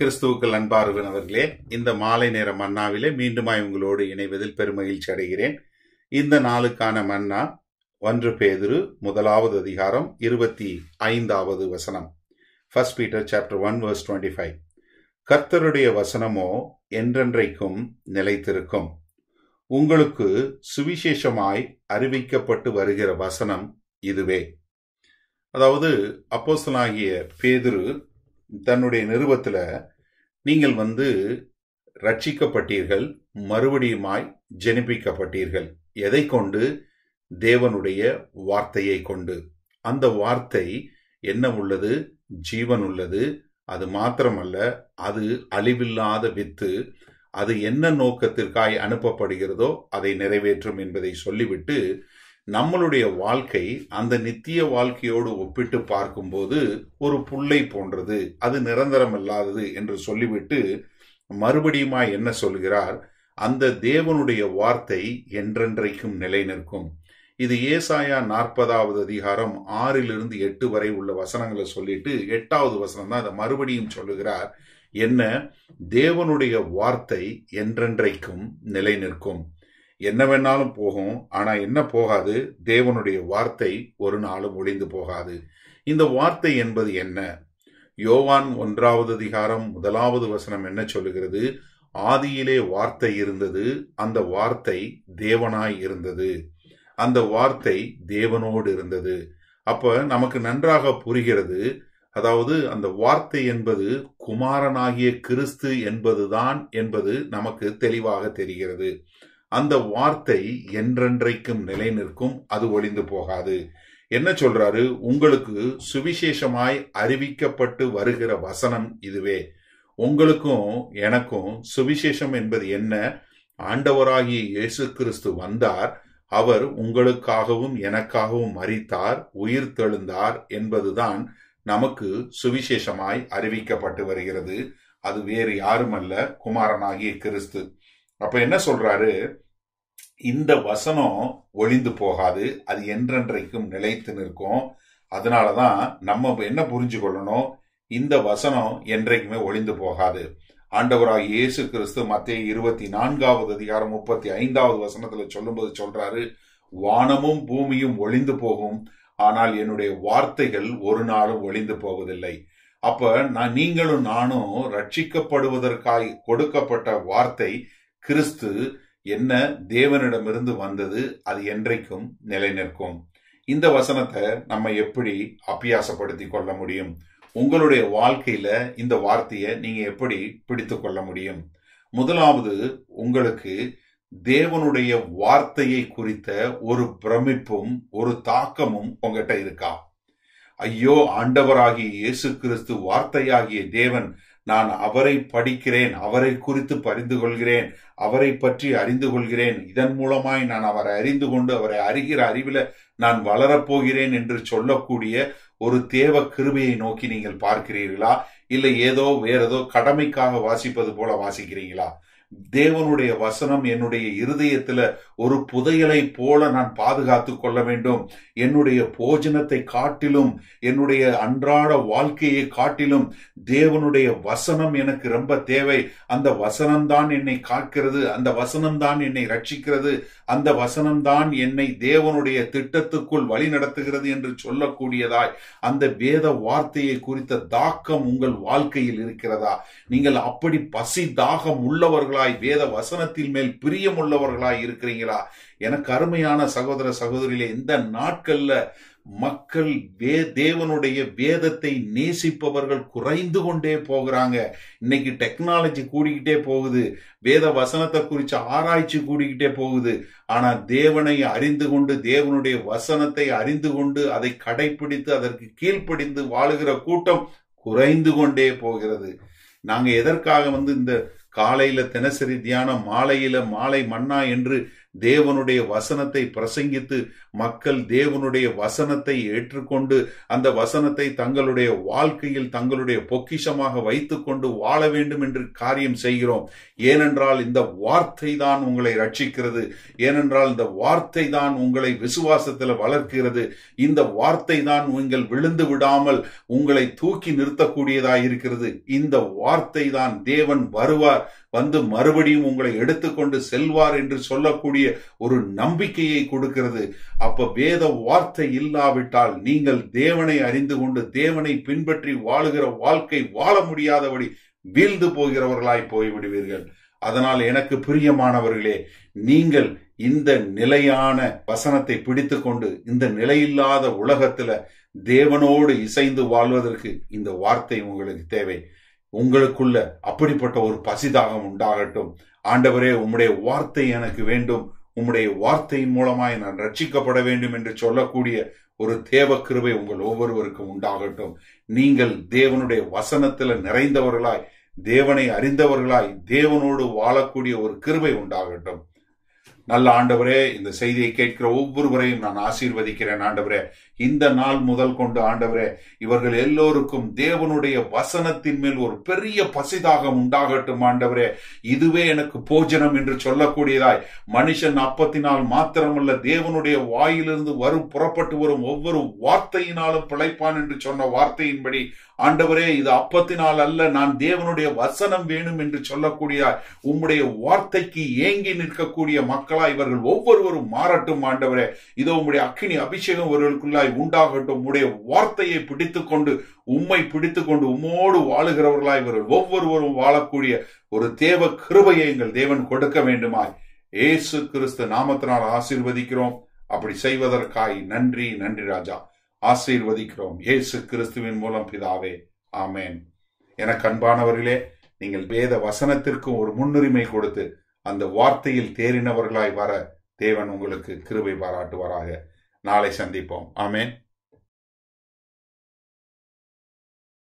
கிறிஸ்துவுக்கள் அன்பார்வனவர்களே இந்த மாலை நேர மன்னாவிலே மீண்டுமாய் உங்களோடு இணைவதில் பெருமகிழ்ச்சி அடைகிறேன் இந்த நாளுக்கான மன்னா ஒன்று பேதுரு முதலாவது அதிகாரம் இருபத்தி ஐந்தாவது வசனம் first Peter chapter one verse twenty five கர்த்தருடைய வசனமோ என்றென்றைக்கும் நிலைத்திருக்கும் உங்களுக்கு சுவிசேஷமாய் அறிவிக்கப்பட்டு வருகிற வசனம் இதுவே அதாவது அப்போசனாகிய பேதுரு தன்னுடைய நிருபத்தில் நீங்கள் வந்து ரட்சிக்கப்பட்டீர்கள் மறுபடியுமாய் ஜெனிப்பிக்கப்பட்டீர்கள் எதை கொண்டு தேவனுடைய வார்த்தையை கொண்டு அந்த வார்த்தை என்ன உள்ளது ஜீவன் உள்ளது அது மாத்திரமல்ல அது அழிவில்லாத வித்து அது என்ன நோக்கத்திற்காய் அனுப்பப்படுகிறதோ அதை நிறைவேற்றும் என்பதை சொல்லிவிட்டு நம்மளுடைய வாழ்க்கை அந்த நித்திய வாழ்க்கையோடு ஒப்பிட்டு பார்க்கும்போது ஒரு புல்லை போன்றது அது நிரந்தரம் இல்லாதது என்று சொல்லிவிட்டு மறுபடியுமா என்ன சொல்கிறார் அந்த தேவனுடைய வார்த்தை என்றென்றைக்கும் நிலை நிற்கும் இது ஏசாயா நாற்பதாவது அதிகாரம் ஆறிலிருந்து எட்டு வரை உள்ள வசனங்களை சொல்லிட்டு எட்டாவது வசனம் தான் அதை மறுபடியும் சொல்லுகிறார் என்ன தேவனுடைய வார்த்தை என்றென்றைக்கும் நிலை நிற்கும் என்ன வேணாலும் போகும் ஆனால் என்ன போகாது தேவனுடைய வார்த்தை ஒரு நாளும் ஒளிந்து போகாது இந்த வார்த்தை என்பது என்ன யோவான் ஒன்றாவது அதிகாரம் முதலாவது வசனம் என்ன சொல்லுகிறது ஆதியிலே வார்த்தை இருந்தது அந்த வார்த்தை தேவனாய் இருந்தது அந்த வார்த்தை தேவனோடு இருந்தது அப்ப நமக்கு நன்றாக புரிகிறது அதாவது அந்த வார்த்தை என்பது குமாரனாகிய கிறிஸ்து என்பதுதான் என்பது நமக்கு தெளிவாக தெரிகிறது அந்த வார்த்தை என்றென்றைக்கும் நிலை நிற்கும் அது ஒளிந்து போகாது என்ன சொல்றாரு உங்களுக்கு சுவிசேஷமாய் அறிவிக்கப்பட்டு வருகிற வசனம் இதுவே உங்களுக்கும் எனக்கும் சுவிசேஷம் என்பது என்ன ஆண்டவராகிய இயேசு கிறிஸ்து வந்தார் அவர் உங்களுக்காகவும் எனக்காகவும் மறித்தார் உயிர் தெழுந்தார் என்பதுதான் நமக்கு சுவிசேஷமாய் அறிவிக்கப்பட்டு வருகிறது அது வேறு யாரும் அல்ல குமாரனாகிய கிறிஸ்து அப்ப என்ன சொல்றாரு இந்த வசனம் ஒளிந்து போகாது அது என்றென்றைக்கும் நிலைத்து நிற்கும் அதனாலதான் நம்ம என்ன புரிஞ்சு கொள்ளணும் இந்த வசனம் என்றைக்குமே ஒளிந்து போகாது ஆண்டவராக இயேசு கிறிஸ்து மத்திய இருபத்தி நான்காவது அதிகாரம் முப்பத்தி ஐந்தாவது வசனத்துல சொல்லும்போது சொல்றாரு வானமும் பூமியும் ஒளிந்து போகும் ஆனால் என்னுடைய வார்த்தைகள் ஒரு நாளும் ஒளிந்து போவதில்லை அப்ப நான் நீங்களும் நானும் ரட்சிக்கப்படுவதற்காய் கொடுக்கப்பட்ட வார்த்தை கிறிஸ்து என்ன தேவனிடமிருந்து வந்தது அது என்றைக்கும் நிலைநிற்கும் இந்த வசனத்தை நம்ம எப்படி அபியாசப்படுத்தி கொள்ள முடியும் உங்களுடைய வாழ்க்கையில இந்த வார்த்தையை நீங்க எப்படி பிடித்து கொள்ள முடியும் முதலாவது உங்களுக்கு தேவனுடைய வார்த்தையை குறித்த ஒரு பிரமிப்பும் ஒரு தாக்கமும் உங்ககிட்ட இருக்கா ஐயோ ஆண்டவராகிய இயேசு கிறிஸ்து வார்த்தையாகிய தேவன் நான் அவரை படிக்கிறேன் அவரை குறித்து பரிந்து கொள்கிறேன் அவரை பற்றி அறிந்து கொள்கிறேன் இதன் மூலமாய் நான் அவரை அறிந்து கொண்டு அவரை அறிகிற அறிவில் நான் வளரப்போகிறேன் என்று சொல்லக்கூடிய ஒரு தேவ கிருபையை நோக்கி நீங்கள் பார்க்கிறீர்களா இல்லை ஏதோ வேற ஏதோ கடமைக்காக வாசிப்பது போல வாசிக்கிறீங்களா தேவனுடைய வசனம் என்னுடைய இருதயத்துல ஒரு புதையலை போல நான் பாதுகாத்து கொள்ள வேண்டும் என்னுடைய போஜனத்தை காட்டிலும் என்னுடைய அன்றாட வாழ்க்கையை காட்டிலும் தேவனுடைய வசனம் எனக்கு ரொம்ப தேவை அந்த வசனம்தான் என்னை காக்கிறது அந்த வசனம்தான் என்னை ரட்சிக்கிறது அந்த வசனம்தான் என்னை தேவனுடைய திட்டத்துக்குள் வழி நடத்துகிறது என்று சொல்லக்கூடியதாய் அந்த வேத வார்த்தையை குறித்த தாக்கம் உங்கள் வாழ்க்கையில் இருக்கிறதா நீங்கள் அப்படி பசி தாகம் உள்ளவர்கள் உள்ளவர்களாய் வேத வசனத்தின் மேல் பிரியமுள்ளவர்களாய் இருக்கிறீங்களா எனக்கு அருமையான சகோதர சகோதரிகளே இந்த நாட்கள்ல மக்கள் வே தேவனுடைய வேதத்தை நேசிப்பவர்கள் குறைந்து கொண்டே போகிறாங்க இன்னைக்கு டெக்னாலஜி கூடிக்கிட்டே போகுது வேத வசனத்தை குறித்த ஆராய்ச்சி கூடிக்கிட்டே போகுது ஆனா தேவனை அறிந்து கொண்டு தேவனுடைய வசனத்தை அறிந்து கொண்டு அதை கடைபிடித்து அதற்கு கீழ்ப்படிந்து வாழுகிற கூட்டம் குறைந்து கொண்டே போகிறது நாங்க எதற்காக வந்து இந்த காலையில தினசரி தியானம் மாலையில மாலை மன்னா என்று தேவனுடைய வசனத்தை பிரசங்கித்து மக்கள் தேவனுடைய வசனத்தை ஏற்றுக்கொண்டு அந்த வசனத்தை தங்களுடைய வாழ்க்கையில் தங்களுடைய பொக்கிஷமாக வைத்துக்கொண்டு வாழ வேண்டும் என்று காரியம் செய்கிறோம் ஏனென்றால் இந்த வார்த்தை தான் உங்களை ரட்சிக்கிறது ஏனென்றால் இந்த வார்த்தை தான் உங்களை விசுவாசத்தில் வளர்க்கிறது இந்த வார்த்தை தான் நீங்கள் விழுந்து விடாமல் உங்களை தூக்கி நிறுத்தக்கூடியதாக இருக்கிறது இந்த வார்த்தை தான் தேவன் வருவார் வந்து மறுபடியும் உங்களை எடுத்துக்கொண்டு செல்வார் என்று சொல்லக்கூடிய ஒரு நம்பிக்கையை கொடுக்கிறது அப்ப வேத வார்த்தை இல்லாவிட்டால் நீங்கள் தேவனை அறிந்து கொண்டு தேவனை பின்பற்றி வாழுகிற வாழ்க்கை வாழ முடியாதபடி வீழ்ந்து போகிறவர்களாய் போய்விடுவீர்கள் அதனால் எனக்கு பிரியமானவர்களே நீங்கள் இந்த நிலையான வசனத்தை பிடித்துக்கொண்டு இந்த நிலையில்லாத உலகத்துல தேவனோடு இசைந்து வாழ்வதற்கு இந்த வார்த்தை உங்களுக்கு தேவை உங்களுக்குள்ள அப்படிப்பட்ட ஒரு பசிதாகம் உண்டாகட்டும் ஆண்டவரே உம்முடைய வார்த்தை எனக்கு வேண்டும் உம்முடைய வார்த்தையின் மூலமாய் நான் ரட்சிக்கப்பட வேண்டும் என்று சொல்லக்கூடிய ஒரு தேவ கிருபை உங்கள் ஒவ்வொருவருக்கும் உண்டாகட்டும் நீங்கள் தேவனுடைய வசனத்துல நிறைந்தவர்களாய் தேவனை அறிந்தவர்களாய் தேவனோடு வாழக்கூடிய ஒரு கிருபை உண்டாகட்டும் நல்ல ஆண்டவரே இந்த செய்தியை கேட்கிற ஒவ்வொருவரையும் நான் ஆசீர்வதிக்கிறேன் ஆண்டவரே இந்த நாள் முதல் கொண்டு ஆண்டவரே இவர்கள் எல்லோருக்கும் தேவனுடைய வசனத்தின் மேல் ஒரு பெரிய பசிதாகம் உண்டாகட்டும் ஆண்டவரே இதுவே எனக்கு போஜனம் என்று சொல்லக்கூடியதாய் மனுஷன் அப்பத்தினால் மாத்திரமல்ல தேவனுடைய வாயிலிருந்து வரும் புறப்பட்டு வரும் ஒவ்வொரு வார்த்தையினாலும் பிழைப்பான் என்று சொன்ன வார்த்தையின்படி ஆண்டவரே இது அப்பத்தினால் அல்ல நான் தேவனுடைய வசனம் வேணும் என்று சொல்லக்கூடிய உம்முடைய வார்த்தைக்கு ஏங்கி நிற்கக்கூடிய மக்கள் மக்களாய் இவர்கள் ஒவ்வொருவரும் மாறட்டும் ஆண்டவரே இதோ உம்முடைய அக்கினி அபிஷேகம் இவர்களுக்குள்ளாய் உண்டாகட்டும் உடைய வார்த்தையை பிடித்து கொண்டு உம்மை பிடித்து கொண்டு உம்மோடு வாழுகிறவர்களாய் இவர்கள் ஒவ்வொருவரும் வாழக்கூடிய ஒரு தேவ கிருபையை எங்கள் தேவன் கொடுக்க வேண்டுமாய் ஏசு கிறிஸ்து நாமத்தினால் ஆசீர்வதிக்கிறோம் அப்படி செய்வதற்காய் நன்றி நன்றி ராஜா ஆசீர்வதிக்கிறோம் ஏசு கிறிஸ்துவின் மூலம் பிதாவே ஆமேன் என கண்பானவர்களே நீங்கள் வேத வசனத்திற்கும் ஒரு முன்னுரிமை கொடுத்து அந்த வார்த்தையில் தேறினவர்களாய் வர தேவன் உங்களுக்கு கிருபை பாராட்டுவாராக நாளை சந்திப்போம் ஆமேன்